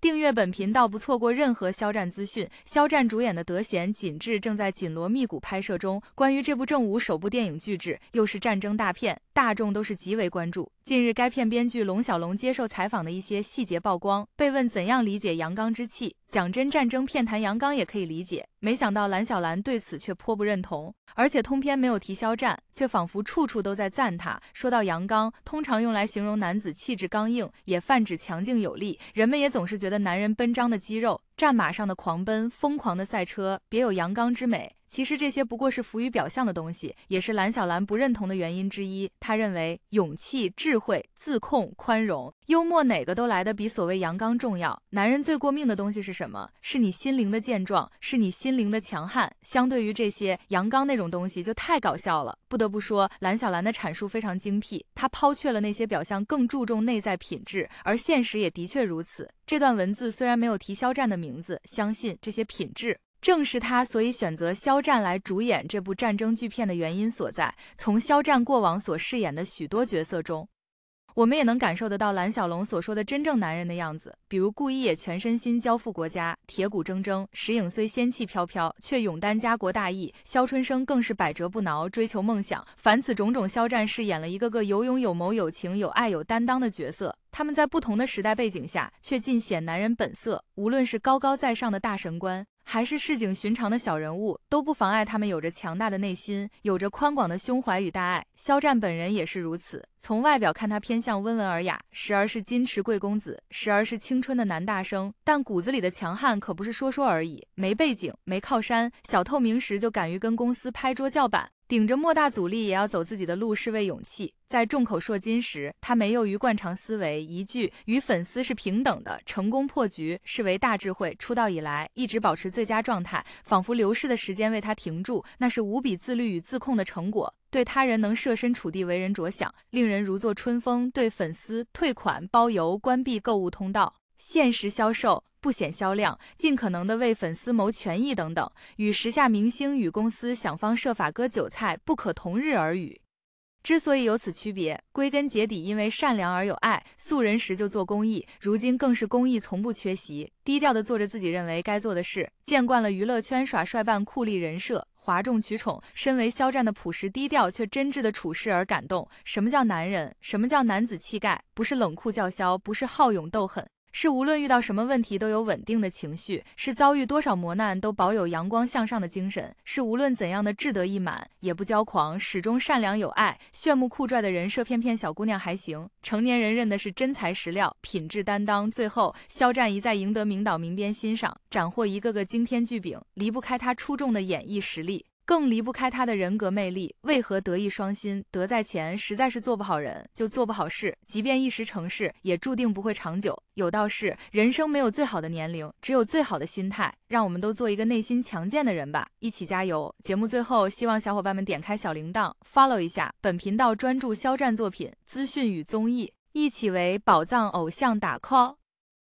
订阅本频道，不错过任何肖战资讯。肖战主演的《德贤锦志》正在紧锣密鼓拍摄中。关于这部正午首部电影巨制，又是战争大片，大众都是极为关注。近日，该片编剧龙小龙接受采访的一些细节曝光。被问怎样理解阳刚之气，讲真，战争片谈阳刚也可以理解。没想到蓝小蓝对此却颇不认同，而且通篇没有提肖战，却仿佛处处都在赞他。说到阳刚，通常用来形容男子气质刚硬，也泛指强劲有力。人们也总是觉得男人奔张的肌肉，战马上的狂奔，疯狂的赛车，别有阳刚之美。其实这些不过是浮于表象的东西，也是蓝小兰不认同的原因之一。他认为勇气、智慧、自控、宽容、幽默，哪个都来得比所谓阳刚重要。男人最过命的东西是什么？是你心灵的健壮，是你心灵的强悍。相对于这些阳刚那种东西，就太搞笑了。不得不说，蓝小兰的阐述非常精辟，他抛却了那些表象，更注重内在品质，而现实也的确如此。这段文字虽然没有提肖战的名字，相信这些品质。正是他，所以选择肖战来主演这部战争巨片的原因所在。从肖战过往所饰演的许多角色中，我们也能感受得到蓝小龙所说的真正男人的样子。比如顾一野全身心交付国家，铁骨铮铮；石影虽仙气飘飘，却勇担家国大义。肖春生更是百折不挠，追求梦想。凡此种种，肖战饰演了一个个有勇有谋、有情有爱、有担当的角色。他们在不同的时代背景下，却尽显男人本色。无论是高高在上的大神官，还是市井寻常的小人物，都不妨碍他们有着强大的内心，有着宽广的胸怀与大爱。肖战本人也是如此。从外表看，他偏向温文尔雅，时而是矜持贵公子，时而是青春的男大生。但骨子里的强悍可不是说说而已。没背景，没靠山，小透明时就敢于跟公司拍桌叫板。顶着莫大阻力也要走自己的路，是为勇气。在众口铄金时，他没有于惯常思维，一句“与粉丝是平等的”，成功破局，是为大智慧。出道以来一直保持最佳状态，仿佛流逝的时间为他停住，那是无比自律与自控的成果。对他人能设身处地为人着想，令人如坐春风。对粉丝退款、包邮、关闭购物通道、限时销售。不显销量，尽可能的为粉丝谋权益等等，与时下明星与公司想方设法割韭菜不可同日而语。之所以有此区别，归根结底因为善良而有爱，素人时就做公益，如今更是公益从不缺席，低调的做着自己认为该做的事。见惯了娱乐圈耍帅扮酷立人设、哗众取宠，身为肖战的朴实低调却真挚的处事而感动。什么叫男人？什么叫男子气概？不是冷酷叫嚣，不是好勇斗狠。是无论遇到什么问题都有稳定的情绪，是遭遇多少磨难都保有阳光向上的精神，是无论怎样的志得意满也不骄狂，始终善良有爱、炫目酷拽的人设骗骗小姑娘还行，成年人认的是真材实料、品质担当。最后，肖战一再赢得名导名编欣赏，斩获一个个惊天巨饼，离不开他出众的演绎实力。更离不开他的人格魅力。为何德艺双馨？德在前，实在是做不好人，就做不好事。即便一时成事，也注定不会长久。有道是，人生没有最好的年龄，只有最好的心态。让我们都做一个内心强健的人吧，一起加油！节目最后，希望小伙伴们点开小铃铛，follow 一下本频道，专注肖战作品资讯与综艺，一起为宝藏偶像打 call。